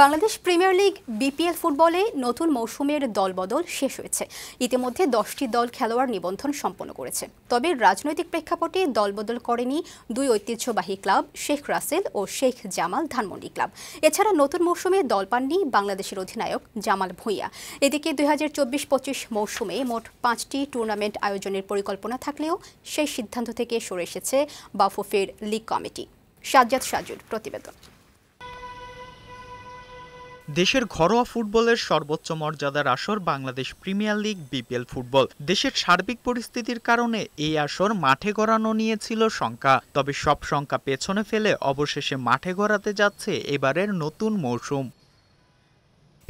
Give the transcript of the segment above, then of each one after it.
Bangladesh Premier League BPL ফুটবলে নতুন মৌসুমের দলবদল শেষ হয়েছে ইতিমধ্যে দশটি দল খেলোয়াড় নিবন্ধন সম্পন্ন করেছে তবে রাজনৈতিক প্রেক্ষাপটে দলবদল করেনি দুই ঐতিহ্যবাহী ক্লাব শেখ রাসেল ও শেখ জামাল ধানমন্ডি ক্লাব এছাড়া নতুন মৌসুমে দল পাননি বাংলাদেশের অধিনায়ক জামাল ভুঁইয়া এদিকে দুই হাজার চব্বিশ পঁচিশ মৌসুমে মোট পাঁচটি টুর্নামেন্ট আয়োজনের পরিকল্পনা থাকলেও সেই সিদ্ধান্ত থেকে সরে এসেছে বাফুফের লিগ কমিটি সাজ্জাদ সাজুর প্রতিবেদন দেশের ঘরোয়া ফুটবলের সর্বোচ্চ মর্যাদার আসর Bangladesh Premier League BPL football দেশের সার্বিক পরিস্থিতির কারণে এই আসর মাঠে গড়ানো নিয়েছিল শঙ্কা তবে সব শঙ্কা পেছনে ফেলে অবশেষে মাঠে গড়াতে যাচ্ছে এবারের নতুন মৌসুম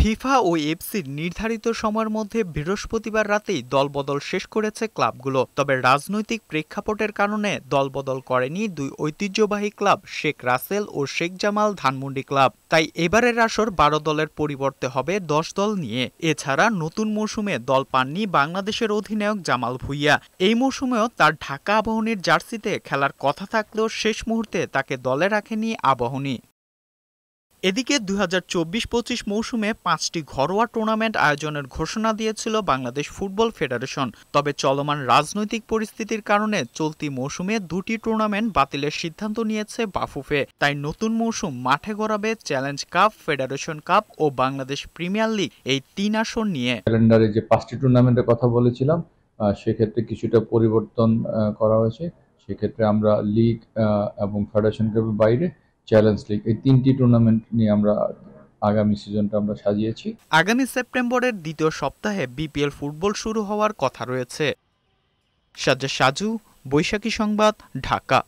ফিফা ও এফসির নির্ধারিত সময়ের মধ্যে বৃহস্পতিবার রাতেই দলবদল শেষ করেছে ক্লাবগুলো তবে রাজনৈতিক প্রেক্ষাপটের কারণে দলবদল করেনি দুই ঐতিহ্যবাহী ক্লাব শেখ রাসেল ও শেখ জামাল ধানমন্ডি ক্লাব তাই এবারের আসর বারো দলের পরিবর্তে হবে দশ দল নিয়ে এছাড়া নতুন মৌসুমে দল পাননি বাংলাদেশের অধিনায়ক জামাল ভুইয়া এই মৌসুমেও তার ঢাকা আবাহনীর জার্সিতে খেলার কথা থাকলেও শেষ মুহূর্তে তাকে দলে রাখেনি আবাহনী এদিকে দুই হাজার চব্বিশ পঁচিশ মৌসুমে পাঁচটি ঘরোয়া টুর্নামেন্ট আয়োজনের ঘোষণা দিয়েছিল বাংলাদেশ ফুটবল ফেডারেশন তবে চলমান রাজনৈতিক পরিস্থিতির কারণে চলতি মৌসুমে দুটি টুর্নামেন্ট বাতিলের সিদ্ধান্ত নিয়েছে বাফুফে তাই নতুন মৌসুম মাঠে গড়াবে চ্যালেঞ্জ কাপ ফেডারেশন কাপ ও বাংলাদেশ প্রিমিয়ার লিগ এই তিন আসন নিয়ে ক্যালেন্ডারে যে পাঁচটি টুর্নামেন্টের কথা বলেছিলাম সেক্ষেত্রে কিছুটা পরিবর্তন করা হয়েছে সেক্ষেত্রে আমরা লিগ এবং ফেডারেশন কাপের বাইরে চ্যালেঞ্জ লিগ এই তিনটি টুর্নামেন্ট নিয়ে আমরা আগামী সিজনটা আমরা সাজিয়েছি আগামী সেপ্টেম্বরের দ্বিতীয় সপ্তাহে বিপিএল ফুটবল শুরু হওয়ার কথা রয়েছে সাজা সাজু বৈশাখী সংবাদ ঢাকা